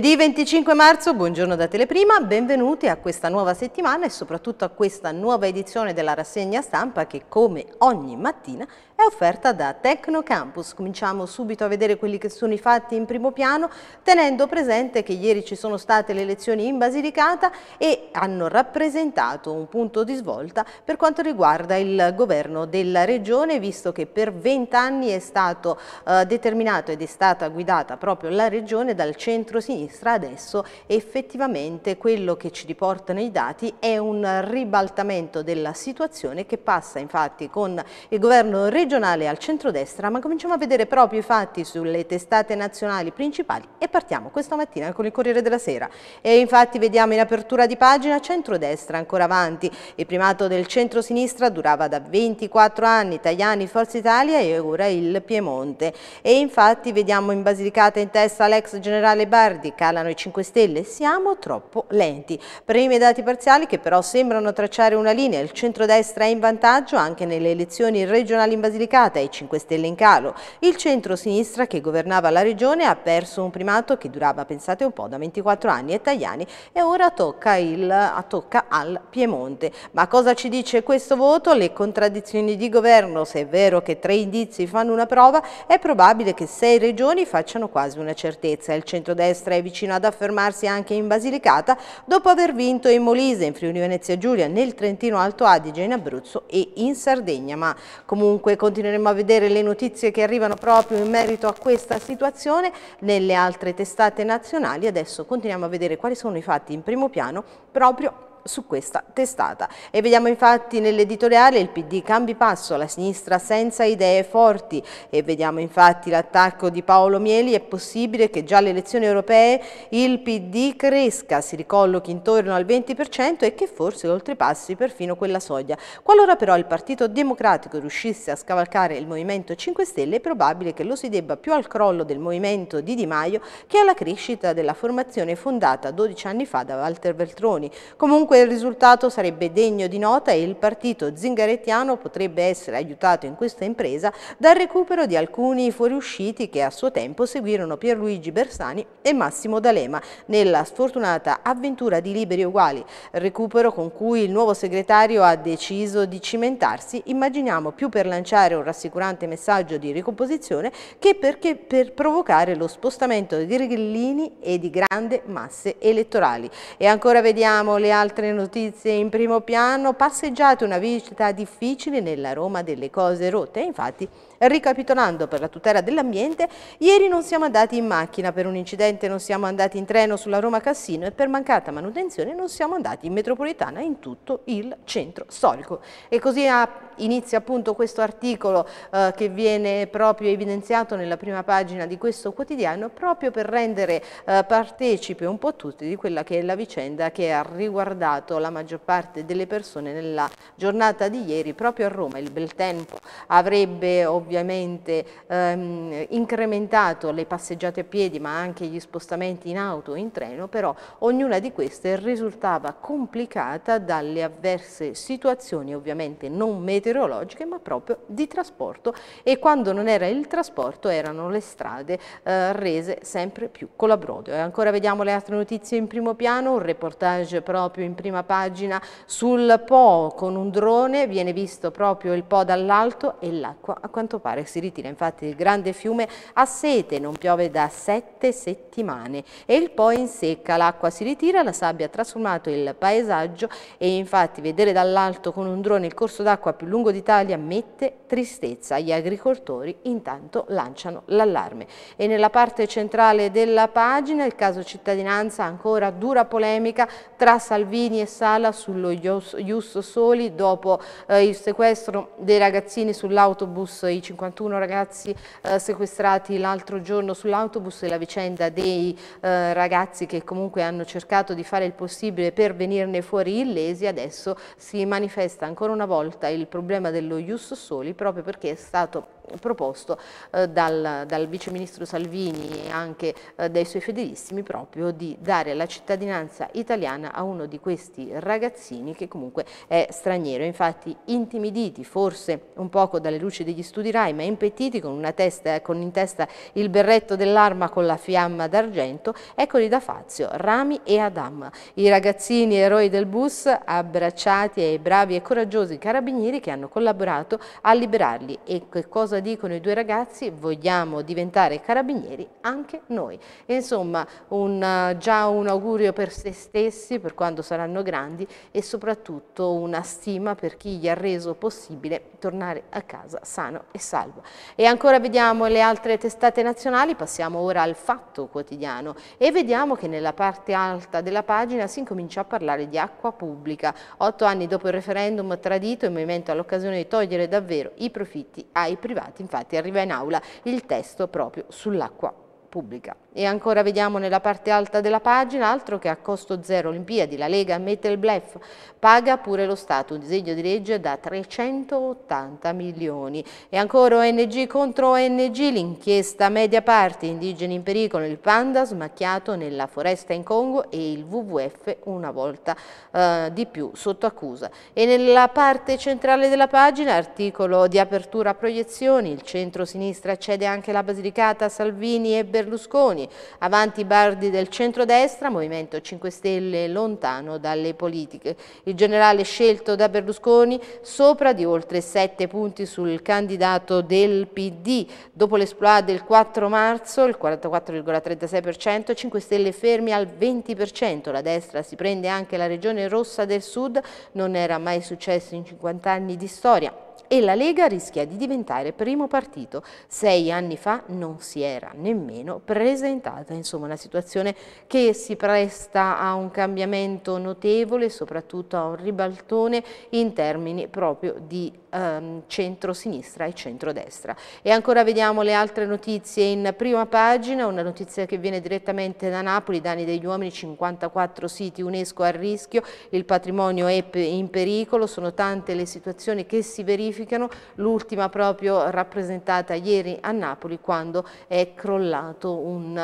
Lunedì 25 marzo, buongiorno da Teleprima, benvenuti a questa nuova settimana e soprattutto a questa nuova edizione della rassegna stampa che come ogni mattina è offerta da Tecnocampus. Cominciamo subito a vedere quelli che sono i fatti in primo piano, tenendo presente che ieri ci sono state le elezioni in Basilicata e hanno rappresentato un punto di svolta per quanto riguarda il governo della regione, visto che per 20 anni è stato eh, determinato ed è stata guidata proprio la regione dal centro-sinistra, adesso effettivamente quello che ci riportano i dati è un ribaltamento della situazione che passa infatti con il governo regionale regionale al centrodestra, ma cominciamo a vedere proprio i fatti sulle testate nazionali principali e partiamo questa mattina con il Corriere della Sera. E infatti vediamo in apertura di pagina centrodestra ancora avanti. Il primato del centro-sinistra durava da 24 anni, Tajani, Forza Italia e ora il Piemonte. E infatti vediamo in Basilicata in testa l'ex generale Bardi, calano i 5 Stelle, siamo troppo lenti. Primi dati parziali che però sembrano tracciare una linea, il centrodestra è in vantaggio anche nelle elezioni regionali in Basilicata Basilicata e 5 Stelle in calo. Il centro-sinistra che governava la regione ha perso un primato che durava, pensate un po', da 24 anni e Tajani e ora tocca, il, tocca al Piemonte. Ma cosa ci dice questo voto? Le contraddizioni di governo, se è vero che tre indizi fanno una prova, è probabile che sei regioni facciano quasi una certezza. Il centrodestra è vicino ad affermarsi anche in Basilicata dopo aver vinto in Molise, in Friuli Venezia Giulia, nel Trentino Alto Adige, in Abruzzo e in Sardegna, ma comunque con continueremo a vedere le notizie che arrivano proprio in merito a questa situazione nelle altre testate nazionali. Adesso continuiamo a vedere quali sono i fatti in primo piano proprio su questa testata. E vediamo infatti nell'editoriale il PD cambi passo, la sinistra senza idee forti e vediamo infatti l'attacco di Paolo Mieli, è possibile che già alle elezioni europee il PD cresca, si ricollochi intorno al 20% e che forse oltrepassi perfino quella soglia. Qualora però il Partito Democratico riuscisse a scavalcare il Movimento 5 Stelle è probabile che lo si debba più al crollo del Movimento di Di Maio che alla crescita della formazione fondata 12 anni fa da Walter Veltroni. Comunque Dunque il risultato sarebbe degno di nota e il partito zingarettiano potrebbe essere aiutato in questa impresa dal recupero di alcuni fuoriusciti che a suo tempo seguirono Pierluigi Bersani e Massimo D'Alema nella sfortunata avventura di Liberi Uguali, recupero con cui il nuovo segretario ha deciso di cimentarsi, immaginiamo più per lanciare un rassicurante messaggio di ricomposizione che perché per provocare lo spostamento di grillini e di grandi masse elettorali. E ancora vediamo le altre nostre notizie in primo piano, passeggiate una visita difficile nella Roma delle cose rotte, infatti Ricapitolando per la tutela dell'ambiente, ieri non siamo andati in macchina per un incidente, non siamo andati in treno sulla Roma Cassino e per mancata manutenzione non siamo andati in metropolitana in tutto il centro storico. E così ah, inizia appunto questo articolo eh, che viene proprio evidenziato nella prima pagina di questo quotidiano proprio per rendere eh, partecipe un po' tutti di quella che è la vicenda che ha riguardato la maggior parte delle persone nella giornata di ieri proprio a Roma. Il bel tempo avrebbe ovviamente ovviamente ehm, incrementato le passeggiate a piedi ma anche gli spostamenti in auto o in treno, però ognuna di queste risultava complicata dalle avverse situazioni ovviamente non meteorologiche ma proprio di trasporto e quando non era il trasporto erano le strade eh, rese sempre più colabrodo. E ancora vediamo le altre notizie in primo piano, un reportage proprio in prima pagina sul Po con un drone, viene visto proprio il Po dall'alto e l'acqua a quanto pare si ritira infatti il grande fiume a sete, non piove da sette settimane e il Po in secca, l'acqua si ritira, la sabbia ha trasformato il paesaggio e infatti vedere dall'alto con un drone il corso d'acqua più lungo d'Italia mette tristezza, gli agricoltori intanto lanciano l'allarme. E nella parte centrale della pagina il caso cittadinanza ancora dura polemica tra Salvini e Sala sullo Ius Soli dopo eh, il sequestro dei ragazzini sull'autobus IC 51 ragazzi eh, sequestrati l'altro giorno sull'autobus e la vicenda dei eh, ragazzi che comunque hanno cercato di fare il possibile per venirne fuori illesi, adesso si manifesta ancora una volta il problema dello Ius Soli proprio perché è stato proposto eh, dal, dal viceministro Salvini e anche eh, dai suoi fedelissimi proprio di dare la cittadinanza italiana a uno di questi ragazzini che comunque è straniero. Infatti intimiditi forse un poco dalle luci degli studi RAI ma impettiti con, testa, con in testa il berretto dell'arma con la fiamma d'argento, eccoli da Fazio, Rami e Adam, i ragazzini eroi del bus abbracciati ai bravi e coraggiosi carabinieri che hanno collaborato a liberarli e che cosa dicono i due ragazzi, vogliamo diventare carabinieri anche noi. E insomma, un, già un augurio per se stessi, per quando saranno grandi e soprattutto una stima per chi gli ha reso possibile tornare a casa sano e salvo. E ancora vediamo le altre testate nazionali, passiamo ora al Fatto Quotidiano e vediamo che nella parte alta della pagina si incomincia a parlare di acqua pubblica. Otto anni dopo il referendum tradito, il movimento ha l'occasione di togliere davvero i profitti ai privati privati, infatti arriva in aula il testo proprio sull'acqua pubblica. E ancora vediamo nella parte alta della pagina, altro che a costo zero Olimpiadi, la Lega ammette il blef, paga pure lo Stato, un disegno di legge da 380 milioni. E ancora ONG contro ONG, l'inchiesta media parte, indigeni in pericolo, il panda smacchiato nella foresta in Congo e il WWF una volta eh, di più sotto accusa. E nella parte centrale della pagina, articolo di apertura a proiezioni, il centro-sinistra cede anche la Basilicata, Salvini e Berlusconi, Berlusconi, avanti i bardi del centrodestra, Movimento 5 Stelle lontano dalle politiche. Il generale scelto da Berlusconi sopra di oltre 7 punti sul candidato del PD. Dopo l'esploit del 4 marzo, il 44,36%, 5 Stelle fermi al 20%, la destra si prende anche la regione rossa del sud, non era mai successo in 50 anni di storia e la Lega rischia di diventare primo partito. Sei anni fa non si era nemmeno presentata, insomma una situazione che si presta a un cambiamento notevole, soprattutto a un ribaltone in termini proprio di ehm, centro-sinistra e centro-destra. E ancora vediamo le altre notizie in prima pagina, una notizia che viene direttamente da Napoli, danni degli uomini, 54 siti UNESCO a rischio, il patrimonio è in pericolo, sono tante le situazioni che si verificano verificano, l'ultima proprio rappresentata ieri a Napoli quando è crollato uh,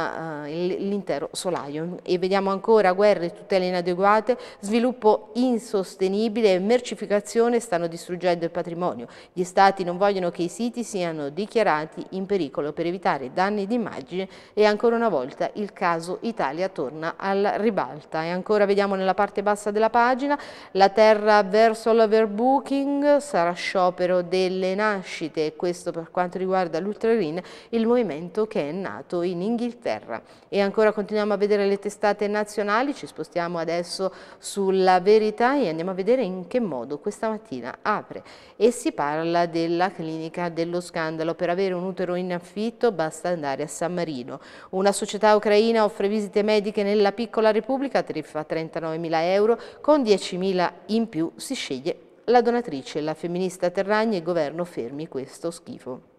l'intero solaio. E vediamo ancora guerre, tutele inadeguate, sviluppo insostenibile e mercificazione stanno distruggendo il patrimonio. Gli stati non vogliono che i siti siano dichiarati in pericolo per evitare danni d'immagine e ancora una volta il caso Italia torna alla ribalta. E ancora vediamo nella parte bassa della pagina la terra verso l'overbooking, sarà sciopero recupero delle nascite, questo per quanto riguarda l'Ultrarin, il movimento che è nato in Inghilterra. E ancora continuiamo a vedere le testate nazionali, ci spostiamo adesso sulla verità e andiamo a vedere in che modo questa mattina apre e si parla della clinica dello scandalo. Per avere un utero in affitto basta andare a San Marino. Una società ucraina offre visite mediche nella piccola repubblica, tariffa 39.000 euro, con 10.000 in più si sceglie la donatrice, la femminista Terragni e governo fermi questo schifo.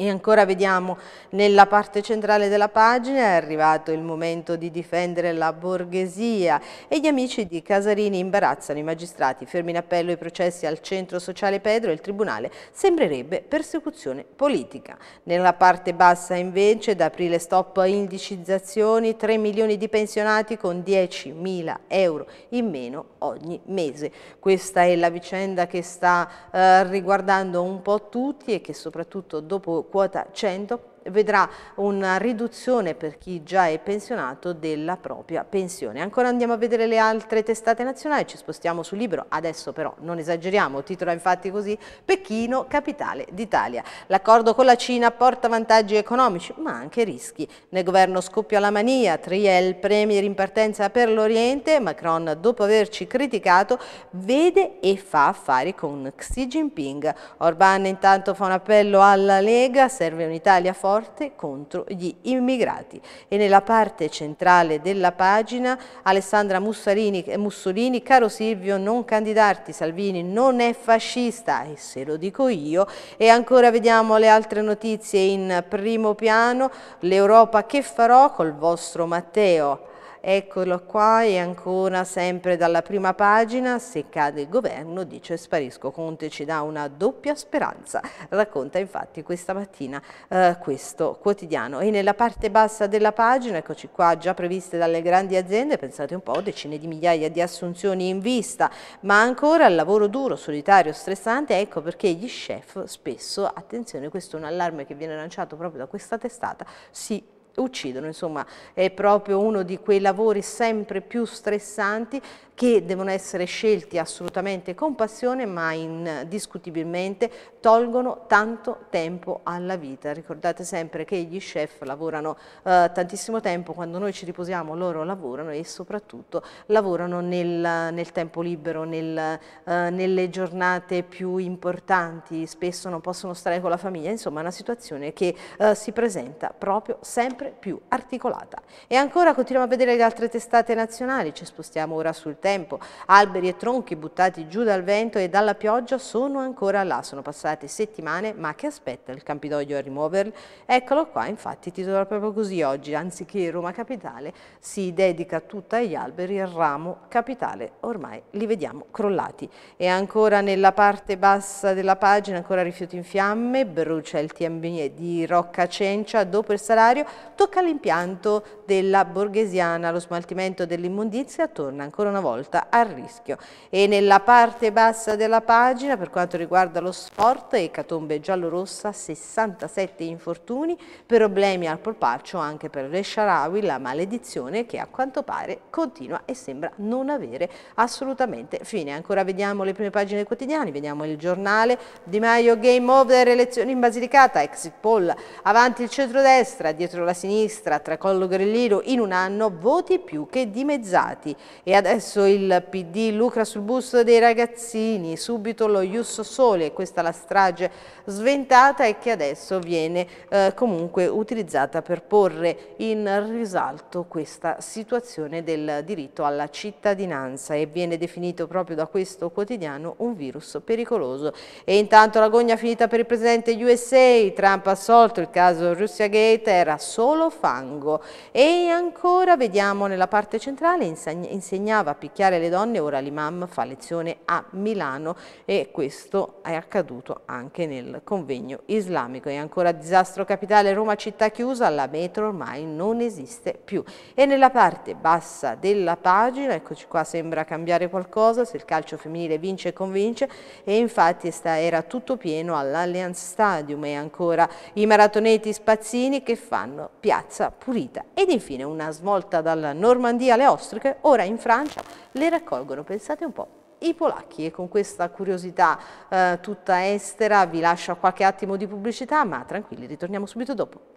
E ancora vediamo nella parte centrale della pagina è arrivato il momento di difendere la borghesia e gli amici di Casarini imbarazzano i magistrati, fermi in appello i processi al centro sociale Pedro e il tribunale sembrerebbe persecuzione politica. Nella parte bassa invece da aprile stop a indicizzazioni, 3 milioni di pensionati con 10 mila euro in meno ogni mese. Questa è la vicenda che sta eh, riguardando un po' tutti e che soprattutto dopo quota 100 vedrà una riduzione per chi già è pensionato della propria pensione. Ancora andiamo a vedere le altre testate nazionali, ci spostiamo sul libro, adesso però non esageriamo, titola infatti così Pechino, capitale d'Italia. L'accordo con la Cina porta vantaggi economici ma anche rischi. Nel governo scoppia la mania, Triel premier in partenza per l'Oriente, Macron dopo averci criticato vede e fa affari con Xi Jinping. Orbán intanto fa un appello alla Lega, serve un'Italia forte forte contro gli immigrati. E nella parte centrale della pagina Alessandra Mussolini, eh, Mussolini caro Silvio non candidarti, Salvini non è fascista e se lo dico io. E ancora vediamo le altre notizie in primo piano, l'Europa che farò col vostro Matteo Eccolo qua e ancora sempre dalla prima pagina, se cade il governo, dice Sparisco Conte ci dà una doppia speranza, racconta infatti questa mattina eh, questo quotidiano. E nella parte bassa della pagina, eccoci qua, già previste dalle grandi aziende, pensate un po', decine di migliaia di assunzioni in vista, ma ancora il lavoro duro, solitario, stressante, ecco perché gli chef spesso, attenzione questo è un allarme che viene lanciato proprio da questa testata, si uccidono, insomma è proprio uno di quei lavori sempre più stressanti che devono essere scelti assolutamente con passione ma indiscutibilmente tolgono tanto tempo alla vita. Ricordate sempre che gli chef lavorano eh, tantissimo tempo, quando noi ci riposiamo loro lavorano e soprattutto lavorano nel, nel tempo libero, nel, eh, nelle giornate più importanti, spesso non possono stare con la famiglia, insomma è una situazione che eh, si presenta proprio sempre più articolata. E ancora continuiamo a vedere le altre testate nazionali, ci spostiamo ora sul tema tempo. Alberi e tronchi buttati giù dal vento e dalla pioggia sono ancora là. Sono passate settimane, ma che aspetta il Campidoglio a rimuoverli? Eccolo qua, infatti, titola proprio così oggi. Anziché Roma Capitale, si dedica tutta agli alberi e al ramo capitale. Ormai li vediamo crollati. E ancora nella parte bassa della pagina, ancora rifiuti in fiamme, brucia il TMB di Rocca Cencia. Dopo il salario, tocca l'impianto della borghesiana. Lo smaltimento dell'immondizia torna ancora una volta volta a rischio. E nella parte bassa della pagina per quanto riguarda lo sport, ecatombe giallorossa, 67 infortuni, problemi al polpaccio anche per Le Sharawi, la maledizione che a quanto pare continua e sembra non avere assolutamente fine. Ancora vediamo le prime pagine quotidiane, vediamo il giornale Di Maio Game Over, elezioni in Basilicata, exit poll, avanti il centrodestra, dietro la sinistra, tracollo grillino, in un anno voti più che dimezzati. E adesso il PD lucra sul busto dei ragazzini, subito lo Ius Sole, questa la strage sventata e che adesso viene eh, comunque utilizzata per porre in risalto questa situazione del diritto alla cittadinanza e viene definito proprio da questo quotidiano un virus pericoloso. E intanto l'agonia finita per il presidente USA, Trump assolto, il caso Russia Gate era solo fango. E ancora vediamo nella parte centrale, insegnava a picchiare picchiare le donne, ora l'imam fa lezione a Milano e questo è accaduto anche nel convegno islamico. E ancora disastro capitale Roma città chiusa, la metro ormai non esiste più. E nella parte bassa della pagina, eccoci qua sembra cambiare qualcosa, se il calcio femminile vince e convince e infatti era tutto pieno all'Allianz Stadium e ancora i maratoneti spazzini che fanno piazza pulita. Ed infine una svolta dalla Normandia alle Ostriche, ora in Francia le raccolgono, pensate un po', i polacchi e con questa curiosità eh, tutta estera vi lascio qualche attimo di pubblicità ma tranquilli ritorniamo subito dopo.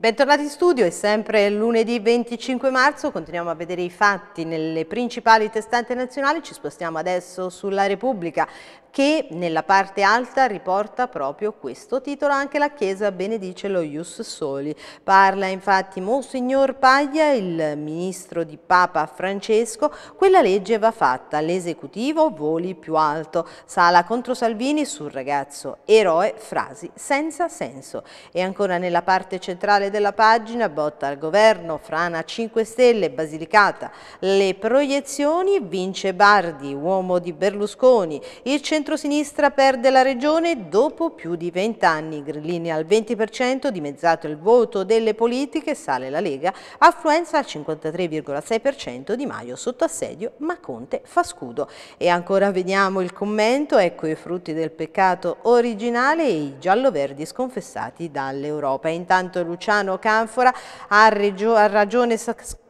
Bentornati in studio, è sempre lunedì 25 marzo, continuiamo a vedere i fatti nelle principali testate nazionali, ci spostiamo adesso sulla Repubblica che nella parte alta riporta proprio questo titolo, anche la Chiesa benedice lo Ius Soli. Parla infatti Monsignor Paglia, il ministro di Papa Francesco, quella legge va fatta, l'esecutivo voli più alto, sala contro Salvini sul ragazzo, eroe, frasi senza senso. E ancora nella parte centrale titolare della pagina botta al governo, frana 5 Stelle, Basilicata. Le proiezioni vince Bardi, uomo di Berlusconi. Il centrosinistra perde la regione dopo più di 20 anni. Grillini al 20%, dimezzato il voto delle politiche, sale la Lega. Affluenza al 53,6% di Maio sotto assedio, ma Conte fa scudo. E ancora vediamo il commento, ecco i frutti del peccato originale e i giallo-verdi sconfessati dall'Europa. Intanto Luciano Milano Canfora ha, ha ragione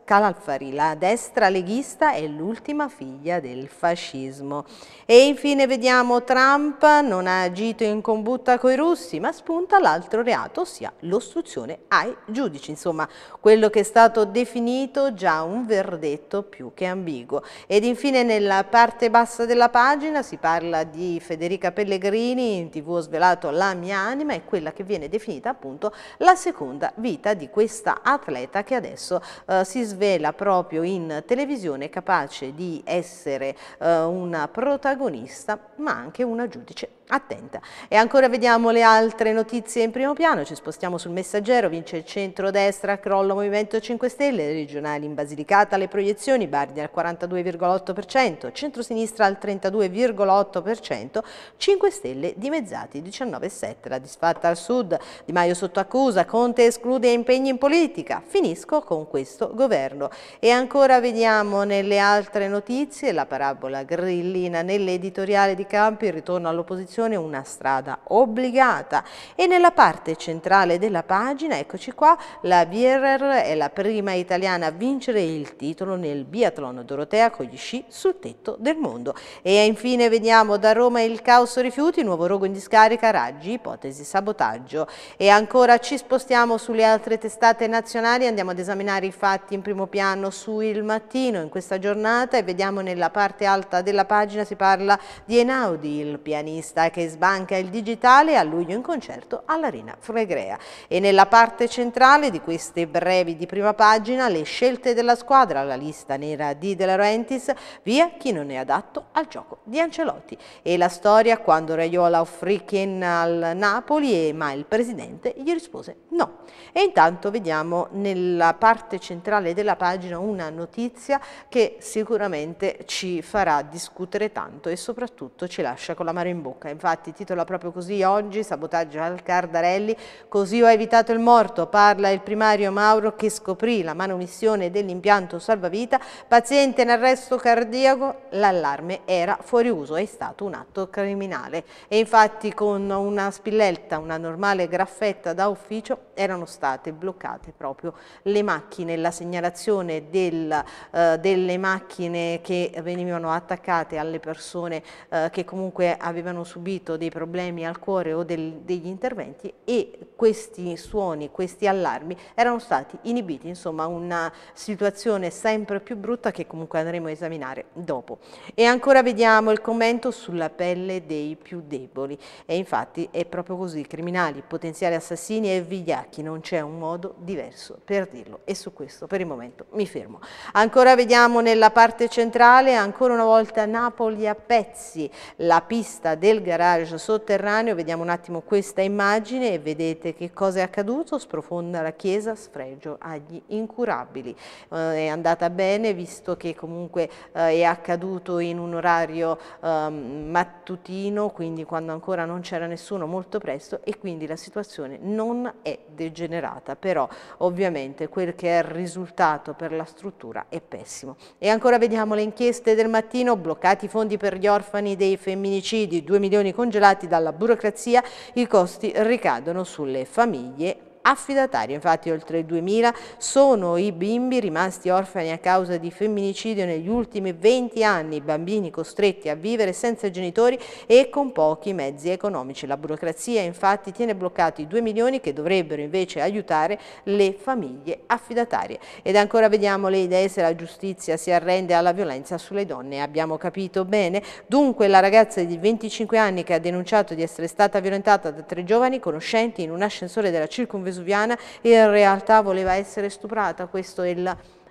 Calalfari, la destra leghista è l'ultima figlia del fascismo. E infine vediamo Trump, non ha agito in combutta coi russi, ma spunta l'altro reato, ossia l'ostruzione ai giudici. Insomma, quello che è stato definito già un verdetto più che ambiguo. Ed infine nella parte bassa della pagina si parla di Federica Pellegrini, in tv ho svelato la mia anima, è quella che viene definita appunto la seconda vita di questa atleta che adesso eh, si sviluppa svela proprio in televisione capace di essere eh, una protagonista ma anche una giudice attenta. E ancora vediamo le altre notizie in primo piano, ci spostiamo sul messaggero, vince il centro-destra, crollo Movimento 5 Stelle, regionali in Basilicata le proiezioni, Bardi al 42,8%, centro-sinistra al 32,8%, 5 Stelle dimezzati 19,7%, la disfatta al sud, Di Maio sotto accusa, Conte esclude impegni in politica, finisco con questo governo all'interno. E ancora vediamo nelle altre notizie la parabola grillina nell'editoriale di Campi, il ritorno all'opposizione, una strada obbligata. E nella parte centrale della pagina, eccoci qua, la Bierer è la prima italiana a vincere il titolo nel biathlon Dorotea con gli sci sul tetto del mondo. E infine vediamo da Roma il caos rifiuti, nuovo rogo in discarica, raggi, ipotesi sabotaggio. E ancora ci spostiamo sulle altre testate nazionali, andiamo ad esaminare i fatti in primo primo piano su Il Mattino in questa giornata e vediamo nella parte alta della pagina si parla di Enaudi, il pianista che sbanca il digitale a luglio in concerto all'Arena Fregrea. E nella parte centrale di queste brevi di prima pagina le scelte della squadra, la lista nera di De Laurentiis, via chi non è adatto al gioco di Ancelotti. E la storia quando Raiola offrì Ken al Napoli, ma il presidente gli rispose no. E intanto vediamo nella parte centrale della della pagina una notizia che sicuramente ci farà discutere tanto e soprattutto ci lascia con la l'amaro in bocca. Infatti titola proprio così oggi, sabotaggio al Cardarelli, così ho evitato il morto, parla il primario Mauro che scoprì la manomissione dell'impianto salvavita, paziente in arresto cardiaco, l'allarme era fuori uso, è stato un atto criminale. E infatti con una spilletta, una normale graffetta da ufficio erano state bloccate proprio le macchine. La segnalazione segnalazione del, eh, delle macchine che venivano attaccate alle persone eh, che comunque avevano subito dei problemi al cuore o del, degli interventi e questi suoni, questi allarmi erano stati inibiti, insomma una situazione sempre più brutta che comunque andremo a esaminare dopo. E ancora vediamo il commento sulla pelle dei più deboli e infatti è proprio così, criminali, potenziali assassini e vigliacchi, non c'è un modo diverso per dirlo e su questo per il momento momento mi fermo. Ancora vediamo nella parte centrale, ancora una volta Napoli a pezzi, la pista del garage sotterraneo, vediamo un attimo questa immagine e vedete che cosa è accaduto, sprofonda la chiesa, sfregio agli incurabili. Eh, è andata bene visto che comunque eh, è accaduto in un orario eh, mattutino, quindi quando ancora non c'era nessuno molto presto e quindi la situazione non è degenerata, però ovviamente quel che è il risultato risultato per la struttura è pessimo. E ancora vediamo le inchieste del mattino, bloccati i fondi per gli orfani dei femminicidi, 2 milioni congelati dalla burocrazia, i costi ricadono sulle famiglie affidatario. Infatti oltre 2.000 sono i bimbi rimasti orfani a causa di femminicidio negli ultimi 20 anni, bambini costretti a vivere senza genitori e con pochi mezzi economici. La burocrazia infatti tiene bloccati 2 milioni che dovrebbero invece aiutare le famiglie affidatarie. Ed ancora vediamo le idee se la giustizia si arrende alla violenza sulle donne. Abbiamo capito bene? Dunque la ragazza di 25 anni che ha denunciato di essere stata violentata da tre giovani conoscenti in un ascensore della circonvenzione vesuviana e in realtà voleva essere stuprata, questo è il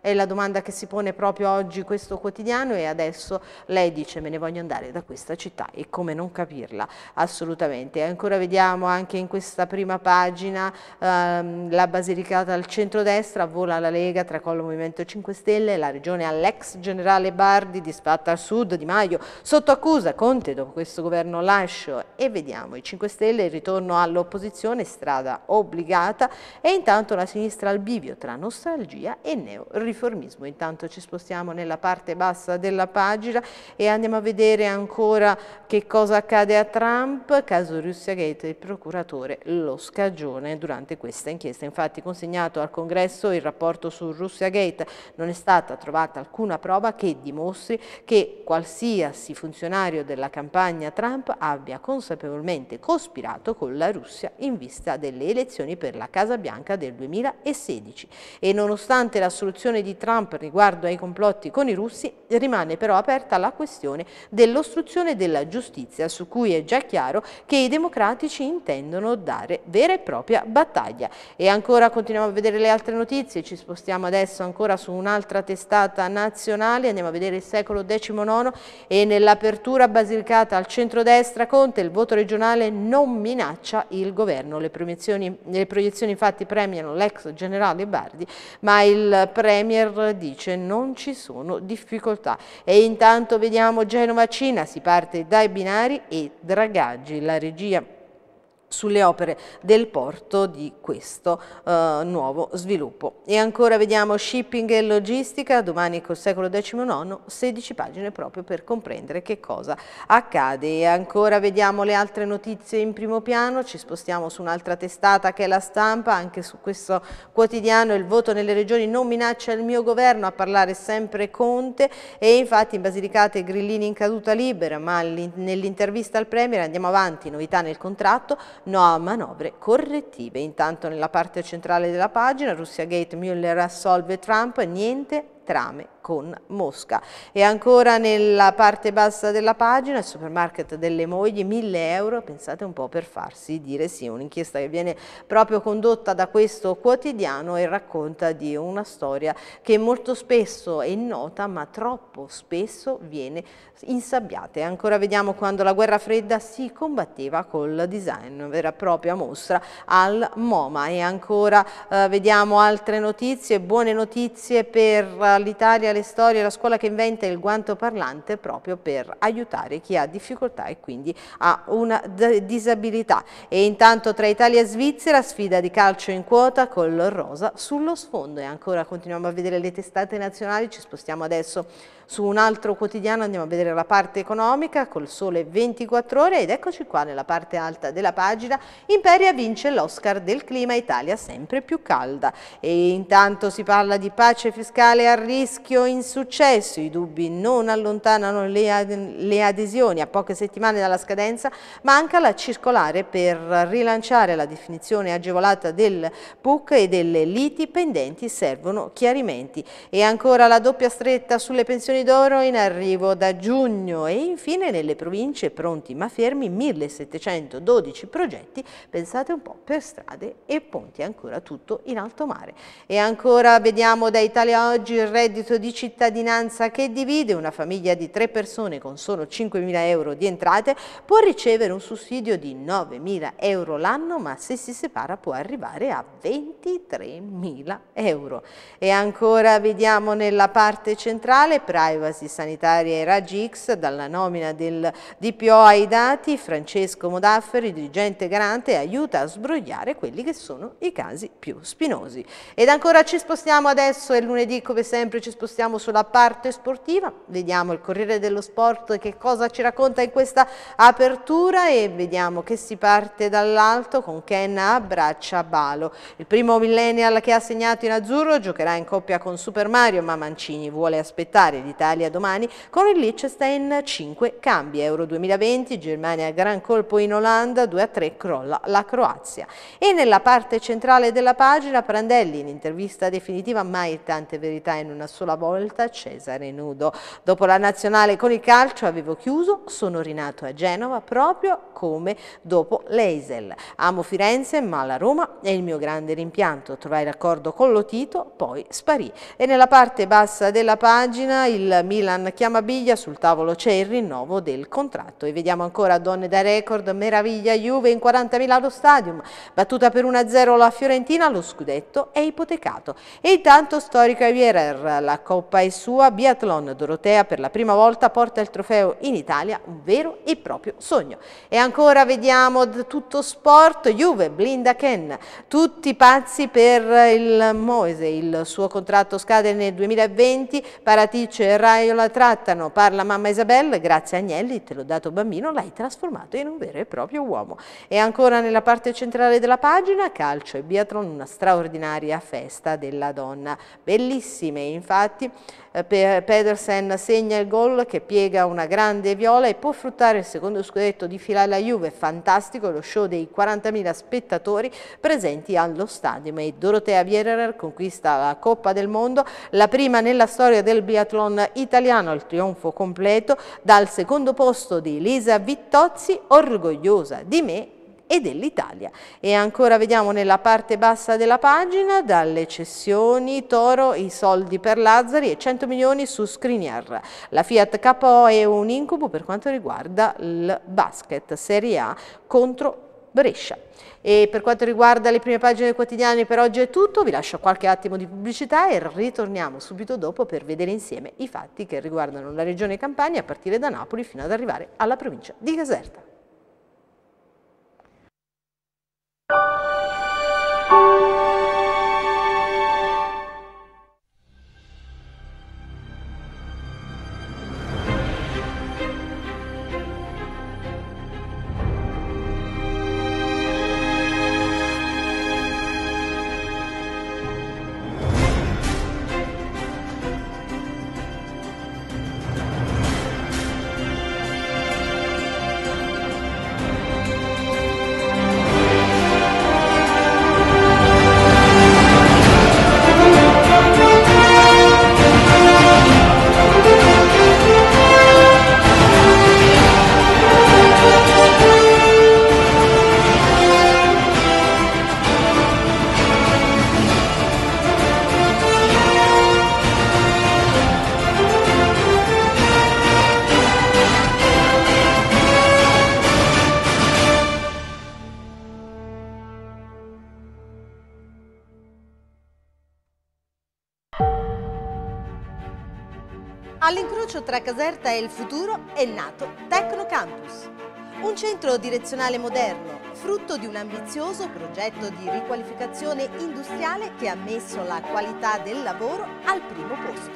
è la domanda che si pone proprio oggi questo quotidiano e adesso lei dice me ne voglio andare da questa città e come non capirla assolutamente. Ancora vediamo anche in questa prima pagina ehm, la Basilicata al centro-destra, vola la Lega, tracollo Movimento 5 Stelle, la regione all'ex generale Bardi, disfatta al sud Di Maio, sotto accusa Conte dopo questo governo Lascio e vediamo i 5 Stelle, il ritorno all'opposizione, strada obbligata e intanto la sinistra al bivio tra nostalgia e neo neorealismo riformismo. Intanto ci spostiamo nella parte bassa della pagina e andiamo a vedere ancora che cosa accade a Trump, caso Russia Gate, il procuratore lo scagione durante questa inchiesta. Infatti consegnato al congresso il rapporto su Russia Gate non è stata trovata alcuna prova che dimostri che qualsiasi funzionario della campagna Trump abbia consapevolmente cospirato con la Russia in vista delle elezioni per la Casa Bianca del 2016 e nonostante la soluzione posizione di Trump riguardo ai complotti con i russi, rimane però aperta la questione dell'ostruzione della giustizia, su cui è già chiaro che i democratici intendono dare vera e propria battaglia. E ancora continuiamo a vedere le altre notizie, ci spostiamo adesso ancora su un'altra testata nazionale, andiamo a vedere il secolo XIX e nell'apertura Basilicata al centro-destra Conte, il voto regionale non minaccia il governo. Le proiezioni, le proiezioni infatti premiano l'ex generale Bardi, ma il premio Premier dice non ci sono difficoltà. E intanto vediamo Genova-Cina, si parte dai binari e Dragaggi, la regia sulle opere del porto di questo eh, nuovo sviluppo. E ancora vediamo shipping e logistica, domani col secolo XIX, 16 pagine proprio per comprendere che cosa accade. E ancora vediamo le altre notizie in primo piano, ci spostiamo su un'altra testata che è la stampa, anche su questo quotidiano il voto nelle regioni non minaccia il mio governo, a parlare sempre Conte e infatti in Basilicata e Grillini in caduta libera, ma nell'intervista al Premier andiamo avanti, novità nel contratto, no a manovre correttive. Intanto nella parte centrale della pagina Russia Gate, Mueller assolve Trump, niente trame con Mosca. E ancora nella parte bassa della pagina, il supermarket delle mogli, 1000 euro, pensate un po' per farsi dire sì, un'inchiesta che viene proprio condotta da questo quotidiano e racconta di una storia che molto spesso è nota ma troppo spesso viene insabbiata. E ancora vediamo quando la guerra fredda si combatteva col design, vera e propria mostra al MoMA. E ancora eh, vediamo altre notizie, buone notizie per l'Italia, le storie, la scuola che inventa il guanto parlante proprio per aiutare chi ha difficoltà e quindi ha una disabilità. E intanto tra Italia e Svizzera sfida di calcio in quota color rosa sullo sfondo e ancora continuiamo a vedere le testate nazionali, ci spostiamo adesso su un altro quotidiano andiamo a vedere la parte economica col sole 24 ore ed eccoci qua nella parte alta della pagina. Imperia vince l'Oscar del clima Italia sempre più calda. E intanto si parla di pace fiscale a rischio insuccesso. I dubbi non allontanano le, ad le adesioni a poche settimane dalla scadenza. Manca la circolare per rilanciare la definizione agevolata del PUC e delle liti pendenti servono chiarimenti. E ancora la doppia stretta sulle pensioni milioni d'oro in arrivo da giugno e infine nelle province pronti ma fermi 1712 progetti, pensate un po', per strade e ponti, ancora tutto in alto mare. E ancora vediamo da Italia Oggi il reddito di cittadinanza che divide una famiglia di tre persone con solo 5.000 euro di entrate può ricevere un sussidio di 9.000 euro l'anno ma se si separa può arrivare a 23.000 euro. E ancora vediamo nella parte centrale, Pride privacy sanitaria e raggi X, dalla nomina del DPO ai dati, Francesco Modafferi, dirigente garante, aiuta a sbrogliare quelli che sono i casi più spinosi. Ed ancora ci spostiamo adesso, è lunedì come sempre ci spostiamo sulla parte sportiva, vediamo il Corriere dello Sport che cosa ci racconta in questa apertura e vediamo che si parte dall'alto con Ken a braccia balo. Il primo millennial che ha segnato in azzurro giocherà in coppia con Super Mario ma Mancini vuole aspettare di Italia domani con il Liechtenstein 5 cambi. Euro 2020, Germania gran colpo in Olanda, 2-3 a crolla la Croazia. E nella parte centrale della pagina Prandelli in intervista definitiva mai tante verità in una sola volta, Cesare Nudo. Dopo la nazionale con il calcio avevo chiuso, sono rinato a Genova proprio come dopo l'Eisel. Amo Firenze ma la Roma è il mio grande rimpianto, trovai l'accordo con Lotito, poi sparì. E nella parte bassa della pagina il il Milan Biglia, sul tavolo c'è il rinnovo del contratto. E vediamo ancora donne da record, meraviglia Juve in 40.000 allo stadium, battuta per 1-0 la Fiorentina, lo scudetto è ipotecato. E intanto storica Vierer, la Coppa è sua, biathlon Dorotea per la prima volta porta il trofeo in Italia, un vero e proprio sogno. E ancora vediamo tutto sport, Juve, Blinda Ken, tutti pazzi per il Moese, il suo contratto scade nel 2020, Paratice il raio la trattano, parla mamma Isabella, grazie Agnelli, te l'ho dato bambino, l'hai trasformato in un vero e proprio uomo. E ancora nella parte centrale della pagina, calcio e biathlon, una straordinaria festa della donna. Bellissime infatti eh, Pedersen segna il gol che piega una grande viola e può fruttare il secondo scudetto di fila alla Juve. Fantastico lo show dei 40.000 spettatori presenti allo stadio. E Dorotea Vierer conquista la Coppa del Mondo, la prima nella storia del biathlon italiano, il trionfo completo dal secondo posto di Lisa Vittozzi, orgogliosa di me e dell'Italia. E ancora vediamo nella parte bassa della pagina, dalle cessioni Toro i soldi per Lazzari e 100 milioni su Skriniar. La Fiat KO è un incubo per quanto riguarda il basket Serie A contro Brescia. E per quanto riguarda le prime pagine quotidiane per oggi è tutto, vi lascio qualche attimo di pubblicità e ritorniamo subito dopo per vedere insieme i fatti che riguardano la regione Campania a partire da Napoli fino ad arrivare alla provincia di Caserta. Questa è il futuro è nato Tecnocampus, un centro direzionale moderno, frutto di un ambizioso progetto di riqualificazione industriale che ha messo la qualità del lavoro al primo posto.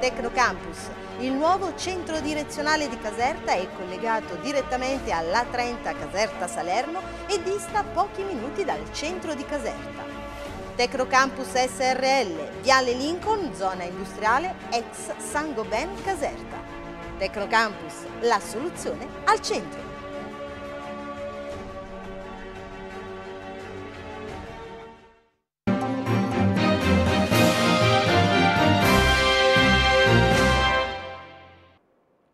Tecnocampus, il nuovo centro direzionale di Caserta è collegato direttamente alla 30 Caserta Salerno e dista pochi minuti dal centro di Caserta. Tecnocampus SRL, Viale Lincoln, zona industriale, ex San Sangoben Caserta. Tecnocampus, la soluzione al centro.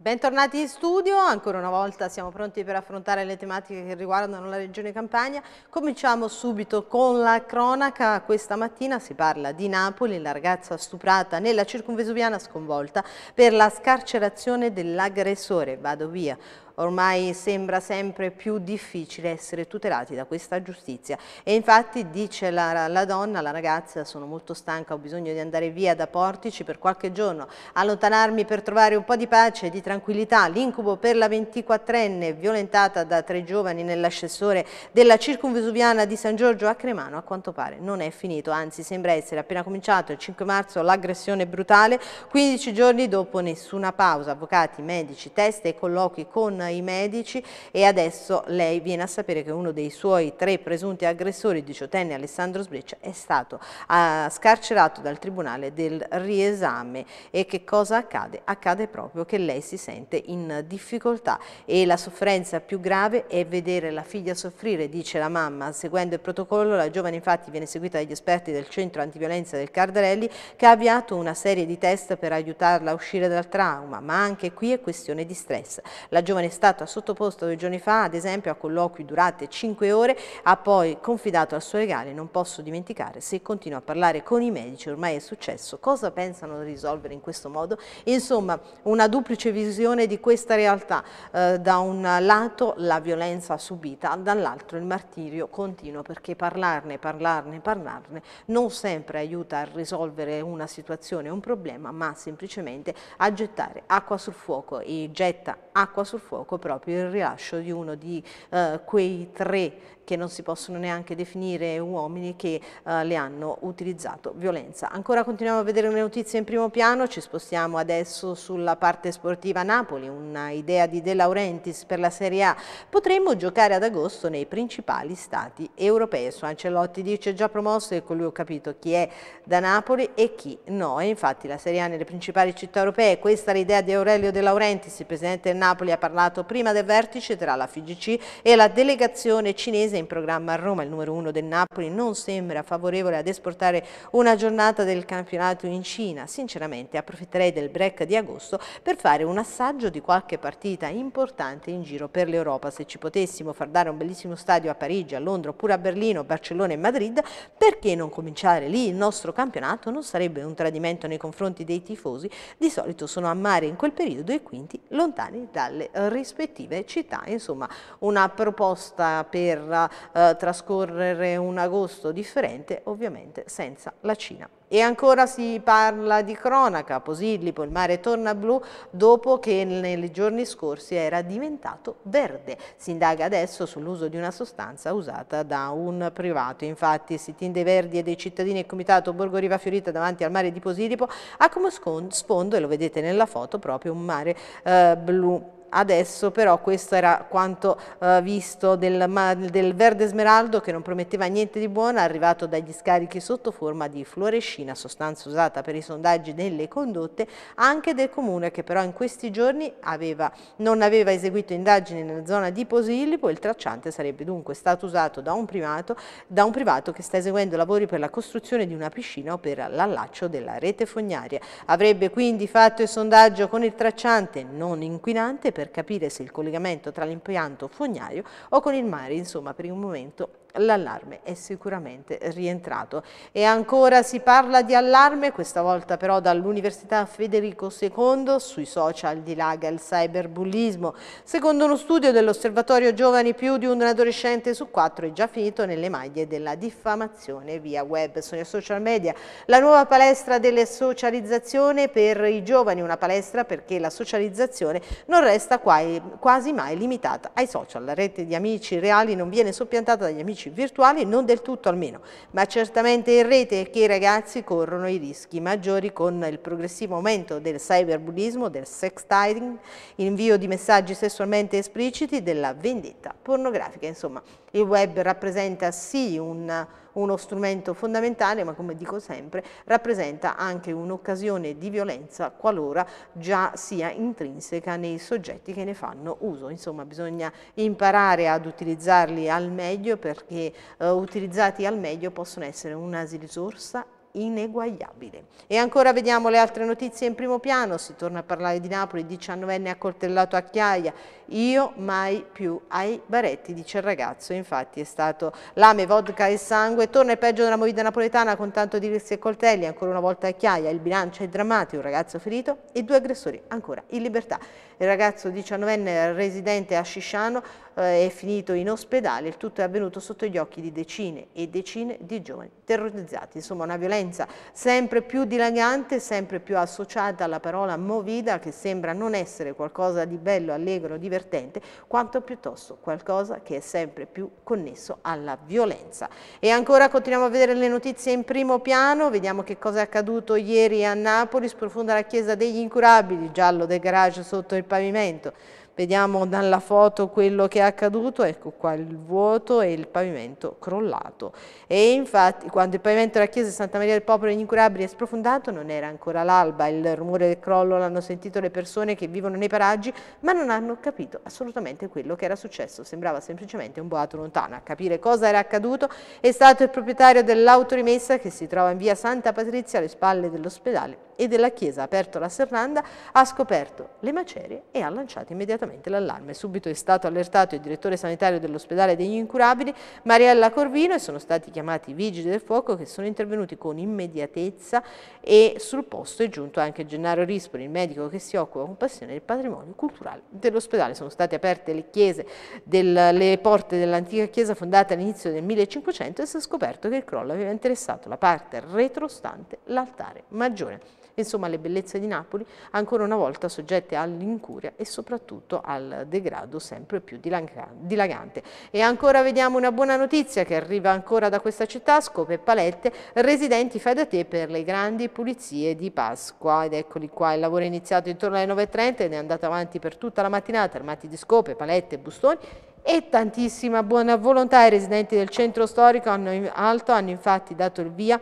Bentornati in studio, ancora una volta siamo pronti per affrontare le tematiche che riguardano la Regione Campania. Cominciamo subito con la cronaca. Questa mattina si parla di Napoli, la ragazza stuprata nella circunvesuviana sconvolta per la scarcerazione dell'aggressore. Vado via ormai sembra sempre più difficile essere tutelati da questa giustizia. E infatti dice la, la donna, la ragazza, sono molto stanca, ho bisogno di andare via da Portici per qualche giorno, allontanarmi per trovare un po' di pace e di tranquillità, l'incubo per la 24enne violentata da tre giovani nell'ascensore della circunvesuviana di San Giorgio a Cremano a quanto pare non è finito, anzi sembra essere appena cominciato il 5 marzo l'aggressione brutale, 15 giorni dopo nessuna pausa, avvocati, medici, teste e colloqui con i medici e adesso lei viene a sapere che uno dei suoi tre presunti aggressori, diciottenne Alessandro Sbreccia, è stato uh, scarcerato dal Tribunale del Riesame e che cosa accade? Accade proprio che lei si sente in difficoltà e la sofferenza più grave è vedere la figlia soffrire, dice la mamma, seguendo il protocollo la giovane infatti viene seguita dagli esperti del centro antiviolenza del Cardarelli che ha avviato una serie di test per aiutarla a uscire dal trauma, ma anche qui è questione di stress. La giovane stata sottoposta due giorni fa, ad esempio a colloqui durate 5 ore, ha poi confidato al suo legale non posso dimenticare se continua a parlare con i medici, ormai è successo, cosa pensano di risolvere in questo modo? Insomma, una duplice visione di questa realtà, eh, da un lato la violenza subita, dall'altro il martirio continuo, perché parlarne, parlarne, parlarne non sempre aiuta a risolvere una situazione, un problema, ma semplicemente a gettare acqua sul fuoco e getta acqua sul fuoco gioco proprio il rilascio di uno di eh, quei tre che non si possono neanche definire uomini che eh, le hanno utilizzato violenza. Ancora continuiamo a vedere le notizie in primo piano, ci spostiamo adesso sulla parte sportiva Napoli, un'idea di De Laurentiis per la Serie A. Potremmo giocare ad agosto nei principali stati europei. Su Ancelotti dice già promosso e con lui ho capito chi è da Napoli e chi no. E infatti la Serie A nelle principali città europee, questa è l'idea di Aurelio De Laurentiis, il presidente del Napoli ha parlato prima del vertice tra la FIGC e la delegazione cinese Udinese in programma a Roma. Il numero uno del Napoli non sembra favorevole ad esportare una giornata del campionato in Cina. Sinceramente approfitterei del break di agosto per fare un assaggio di qualche partita importante in giro per l'Europa. Se ci potessimo far dare un bellissimo stadio a Parigi, a Londra oppure a Berlino, Barcellona e Madrid, perché non cominciare lì il nostro campionato? Non sarebbe un tradimento nei confronti dei tifosi, di solito sono a mare in quel periodo e quindi lontani dalle rispettive città. Insomma, una proposta per eh, trascorrere un agosto differente, ovviamente senza la Cina. E ancora si parla di cronaca, Posillipo, il mare torna blu dopo che nei giorni scorsi era diventato verde. Si indaga adesso sull'uso di una sostanza usata da un privato. Infatti Sitin dei Verdi e dei cittadini e comitato Borgo Riva Fiorita davanti al mare di Posillipo ha come sfondo, e lo vedete nella foto, proprio un mare eh, blu adesso però questo era quanto eh, visto del, del verde smeraldo che non prometteva niente di buono arrivato dagli scarichi sotto forma di fluorescina, sostanza usata per i sondaggi delle condotte anche del comune che però in questi giorni aveva, non aveva eseguito indagini nella zona di Posillipo, il tracciante sarebbe dunque stato usato da un, primato, da un privato che sta eseguendo lavori per la costruzione di una piscina o per l'allaccio della rete fognaria. Avrebbe quindi fatto il sondaggio con il tracciante non inquinante per per capire se il collegamento tra l'impianto fognario o con il mare, insomma, per il momento l'allarme è sicuramente rientrato. E ancora si parla di allarme, questa volta però dall'Università Federico II, sui social dilaga il cyberbullismo. Secondo uno studio dell'Osservatorio Giovani, più di un adolescente su quattro è già finito nelle maglie della diffamazione via web. Sono i social media, la nuova palestra delle socializzazione per i giovani, una palestra perché la socializzazione non resta quasi mai limitata ai social. La rete di amici reali non viene soppiantata dagli amici fisici, virtuali non del tutto almeno, ma certamente in rete che i ragazzi corrono i rischi maggiori con il progressivo aumento del cyberbullismo, del sexting, invio di messaggi sessualmente espliciti, della vendetta pornografica. Insomma, il web rappresenta sì un uno strumento fondamentale, ma come dico sempre, rappresenta anche un'occasione di violenza qualora già sia intrinseca nei soggetti che ne fanno uso. Insomma, bisogna imparare ad utilizzarli al meglio perché eh, utilizzati al meglio possono essere una risorsa ineguagliabile. E ancora vediamo le altre notizie in primo piano, si torna a parlare di Napoli, 19enne accoltellato a Chiaia, io mai più ai baretti, dice il ragazzo, infatti è stato lame, vodka e sangue, torna il peggio della movida napoletana con tanto di rischi e coltelli, ancora una volta a Chiaia, il bilancio è drammatico, un ragazzo ferito e due aggressori ancora in libertà. Il ragazzo diciannovenne residente a Scisciano eh, è finito in ospedale, il tutto è avvenuto sotto gli occhi di decine e decine di giovani terrorizzati, insomma una violenza sempre più dilagante, sempre più associata alla parola movida che sembra non essere qualcosa di bello, allegro, diverso, divertente, quanto piuttosto qualcosa che è sempre più connesso alla violenza. E ancora continuiamo a vedere le notizie in primo piano, vediamo che cosa è accaduto ieri a Napoli, sprofonda la chiesa degli incurabili, giallo del garage sotto il pavimento. Vediamo dalla foto quello che è accaduto, ecco qua il vuoto e il pavimento crollato. E infatti quando il pavimento della chiesa di Santa Maria del Popolo in Incurabili è sprofondato non era ancora l'alba, il rumore del crollo l'hanno sentito le persone che vivono nei paraggi ma non hanno capito assolutamente quello che era successo, sembrava semplicemente un boato lontano. A capire cosa era accaduto è stato il proprietario dell'autorimessa che si trova in via Santa Patrizia alle spalle dell'ospedale e della Chiesa ha aperto la serranda, ha scoperto le macerie e ha lanciato immediatamente l'allarme. Subito è stato allertato il direttore sanitario dell'ospedale degli incurabili, Mariella Corvino, e sono stati chiamati i vigili del fuoco che sono intervenuti con immediatezza e sul posto è giunto anche Gennaro Rispoli, il medico che si occupa con passione del patrimonio culturale dell'ospedale. Sono state aperte le, chiese del, le porte dell'antica chiesa fondata all'inizio del 1500 e si è scoperto che il crollo aveva interessato la parte retrostante l'altare maggiore insomma le bellezze di Napoli ancora una volta soggette all'incuria e soprattutto al degrado sempre più dilagante. E ancora vediamo una buona notizia che arriva ancora da questa città, scope e palette, residenti fai da te per le grandi pulizie di Pasqua ed eccoli qua, il lavoro è iniziato intorno alle 9.30 ed è andato avanti per tutta la mattinata, armati di scope, palette, bustoni e tantissima buona volontà. I residenti del centro storico hanno, alto hanno infatti dato il via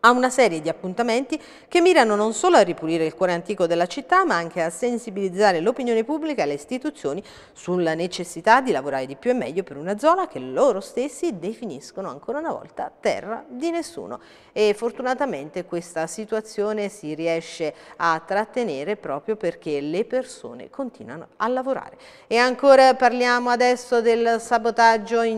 a una serie di appuntamenti che mirano non solo a ripulire il cuore antico della città ma anche a sensibilizzare l'opinione pubblica e le istituzioni sulla necessità di lavorare di più e meglio per una zona che loro stessi definiscono ancora una volta terra di nessuno e fortunatamente questa situazione si riesce a trattenere proprio perché le persone continuano a lavorare. E ancora parliamo adesso del sabotaggio eh,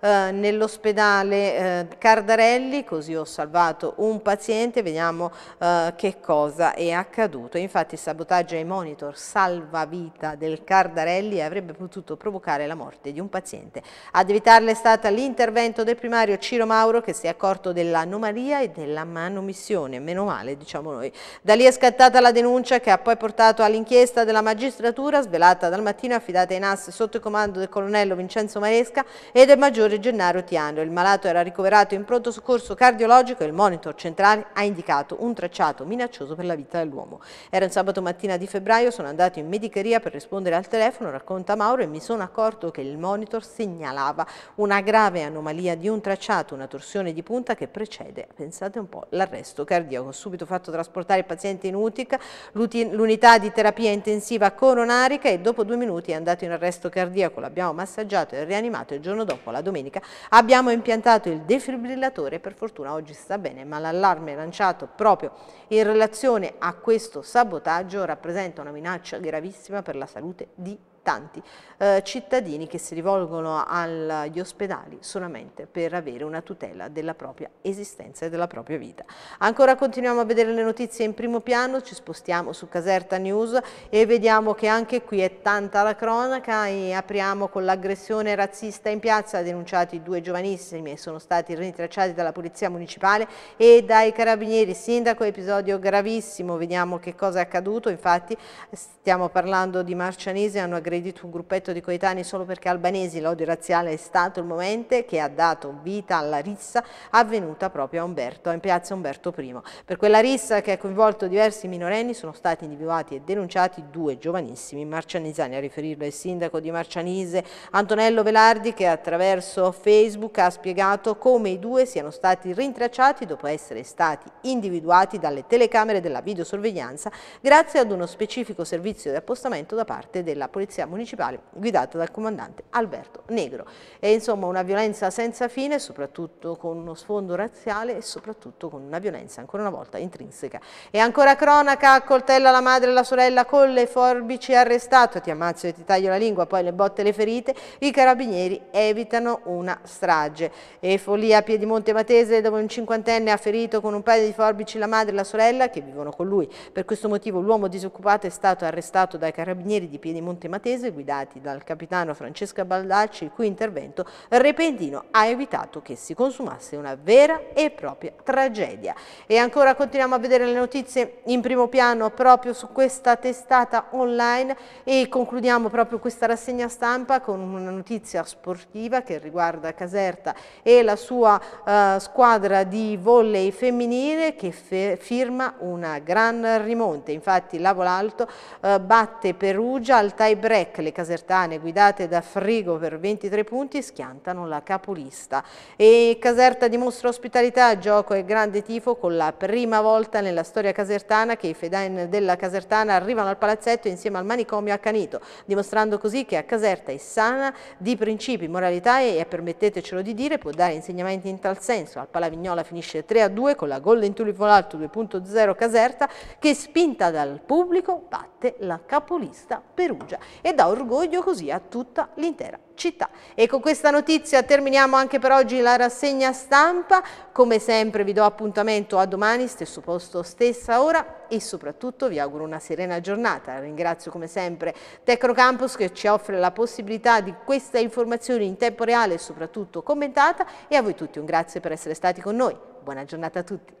nell'ospedale eh, Cardarelli, così ho salvato un paziente, vediamo eh, che cosa è accaduto. Infatti il sabotaggio ai monitor salva vita del Cardarelli avrebbe potuto provocare la morte di un paziente. Ad evitarla è stato l'intervento del primario Ciro Mauro che si è accorto dell'anomalia e della manomissione, meno male diciamo noi. Da lì è scattata la denuncia che ha poi portato all'inchiesta della magistratura svelata dal mattino affidata in asse sotto il comando del colonnello Vincenzo Maresca e del maggiore Gennaro Tiano. Il malato era ricoverato in pronto soccorso cardiologico e il monitor monitor centrale ha indicato un tracciato minaccioso per la vita dell'uomo. Era un sabato mattina di febbraio, sono andato in medicheria per rispondere al telefono, racconta Mauro, e mi sono accorto che il monitor segnalava una grave anomalia di un tracciato, una torsione di punta che precede, pensate un po', l'arresto cardiaco. Ho subito fatto trasportare il paziente in UTIC, l'unità di terapia intensiva coronarica e dopo due minuti è andato in arresto cardiaco, l'abbiamo massaggiato e rianimato il giorno dopo, la domenica, abbiamo impiantato il defibrillatore, per fortuna oggi sta bene, ma l'allarme lanciato proprio in relazione a questo sabotaggio rappresenta una minaccia gravissima per la salute di tutti tanti eh, cittadini che si rivolgono agli ospedali solamente per avere una tutela della propria esistenza e della propria vita. Ancora continuiamo a vedere le notizie in primo piano, ci spostiamo su Caserta News e vediamo che anche qui è tanta la cronaca e apriamo con l'aggressione razzista in piazza, denunciati due giovanissimi e sono stati ritracciati dalla Polizia Municipale e dai Carabinieri. Sindaco, episodio gravissimo, vediamo che cosa è accaduto, infatti stiamo parlando di marcianesi, hanno aggredito aggredito un gruppetto di coetanei solo perché albanesi, l'odio razziale è stato il momento che ha dato vita alla rissa avvenuta proprio a Umberto, in piazza Umberto I. Per quella rissa che ha coinvolto diversi minorenni sono stati individuati e denunciati due giovanissimi marcianizzani, a riferirlo il sindaco di Marcianise Antonello Velardi che attraverso Facebook ha spiegato come i due siano stati rintracciati dopo essere stati individuati dalle telecamere della videosorveglianza grazie ad uno specifico servizio di appostamento da parte della polizia polizia municipale guidata dal comandante Alberto Negro. E insomma una violenza senza fine, soprattutto con uno sfondo razziale e soprattutto con una violenza ancora una volta intrinseca. E ancora cronaca, accoltella la madre e la sorella con le forbici arrestato, ti ammazzo e ti taglio la lingua, poi le botte e le ferite, i carabinieri evitano una strage. E follia a Piedimonte Matese dove un cinquantenne ha ferito con un paio di forbici la madre e la sorella che vivono con lui. Per questo motivo l'uomo disoccupato è stato arrestato dai carabinieri di Piedimonte Matese maltese guidati dal capitano Francesca Baldacci, il cui intervento repentino ha evitato che si consumasse una vera e propria tragedia. E ancora continuiamo a vedere le notizie in primo piano proprio su questa testata online e concludiamo proprio questa rassegna stampa con una notizia sportiva che riguarda Caserta e la sua eh, squadra di volley femminile che firma una gran rimonte. Infatti Lavolalto eh, batte Perugia al tie break Trek, le casertane guidate da Frigo per 23 punti schiantano la capolista. E Caserta dimostra ospitalità, gioco e grande tifo con la prima volta nella storia casertana che i fedain della Casertana arrivano al palazzetto insieme al manicomio accanito, dimostrando così che a Caserta è sana di principi, moralità e, permettetecelo di dire, può dare insegnamenti in tal senso. Al Palavignola finisce 3-2 con la gol in Tulivolalto 2.0 Caserta che spinta dal pubblico batte la capolista Perugia. E e dà orgoglio così a tutta l'intera città. E con questa notizia terminiamo anche per oggi la rassegna stampa. Come sempre vi do appuntamento a domani, stesso posto, stessa ora e soprattutto vi auguro una serena giornata. Ringrazio come sempre Tecnocampus che ci offre la possibilità di questa informazione in tempo reale e soprattutto commentata e a voi tutti un grazie per essere stati con noi. Buona giornata a tutti.